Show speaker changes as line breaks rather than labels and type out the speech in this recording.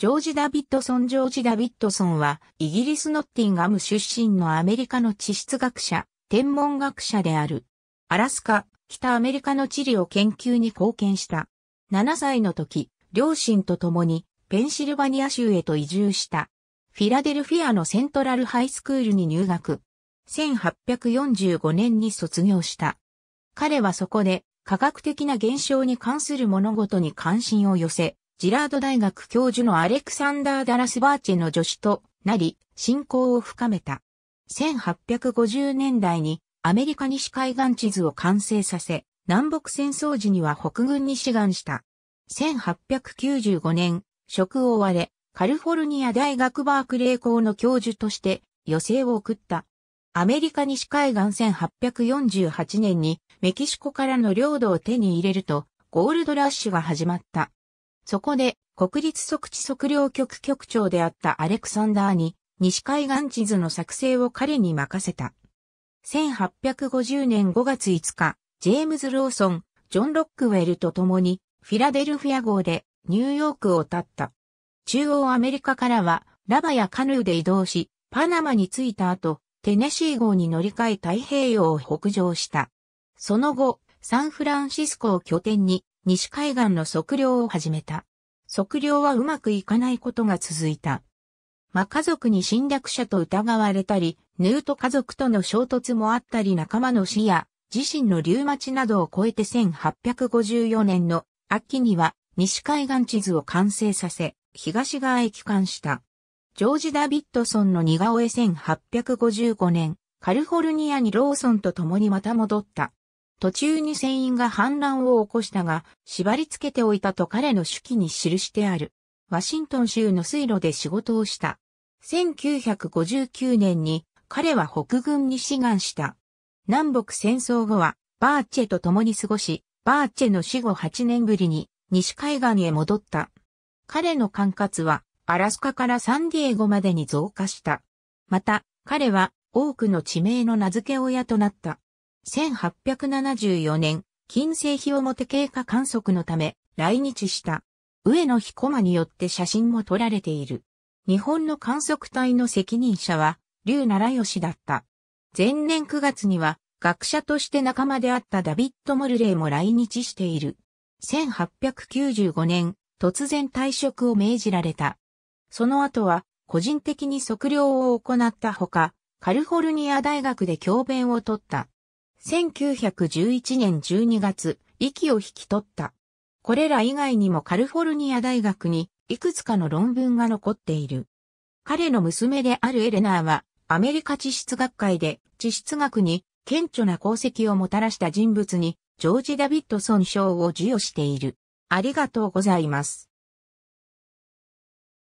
ジョージ・ダビッドソン・ジョージ・ダビッドソンは、イギリス・ノッティンガム出身のアメリカの地質学者、天文学者である。アラスカ、北アメリカの地理を研究に貢献した。7歳の時、両親と共に、ペンシルバニア州へと移住した。フィラデルフィアのセントラルハイスクールに入学。1845年に卒業した。彼はそこで、科学的な現象に関する物事に関心を寄せ、ジラード大学教授のアレクサンダー・ダラスバーチェの助手となり、信仰を深めた。1850年代にアメリカ西海岸地図を完成させ、南北戦争時には北軍に志願した。1895年、職を追われ、カルフォルニア大学バークレー校の教授として余生を送った。アメリカ西海岸1848年にメキシコからの領土を手に入れるとゴールドラッシュが始まった。そこで、国立測地測量局局長であったアレクサンダーに、西海岸地図の作成を彼に任せた。1850年5月5日、ジェームズ・ローソン、ジョン・ロックウェルと共に、フィラデルフィア号で、ニューヨークを立った。中央アメリカからは、ラバやカヌーで移動し、パナマに着いた後、テネシー号に乗り換え太平洋を北上した。その後、サンフランシスコを拠点に西海岸の測量を始めた。測量はうまくいかないことが続いた。マ家族に侵略者と疑われたり、ヌート家族との衝突もあったり仲間の死や自身のリウマチなどを超えて1854年の秋には西海岸地図を完成させ、東側へ帰還した。ジョージ・ダビッドソンの似顔絵1855年、カルフォルニアにローソンと共にまた戻った。途中に船員が反乱を起こしたが、縛り付けておいたと彼の手記に記してある。ワシントン州の水路で仕事をした。1959年に彼は北軍に志願した。南北戦争後はバーチェと共に過ごし、バーチェの死後8年ぶりに西海岸へ戻った。彼の管轄はアラスカからサンディエゴまでに増加した。また、彼は多くの地名の名付け親となった。1874年、金星日表経過観測のため来日した。上野彦間によって写真も撮られている。日本の観測隊の責任者は、劉奈良吉だった。前年9月には、学者として仲間であったダビッド・モルレーも来日している。1895年、突然退職を命じられた。その後は、個人的に測量を行ったほか、カルフォルニア大学で教鞭を取った。1911年12月、息を引き取った。これら以外にもカルフォルニア大学にいくつかの論文が残っている。彼の娘であるエレナーはアメリカ地質学会で地質学に顕著な功績をもたらした人物にジョージ・ダビッドソン賞を授与している。ありがとうございます。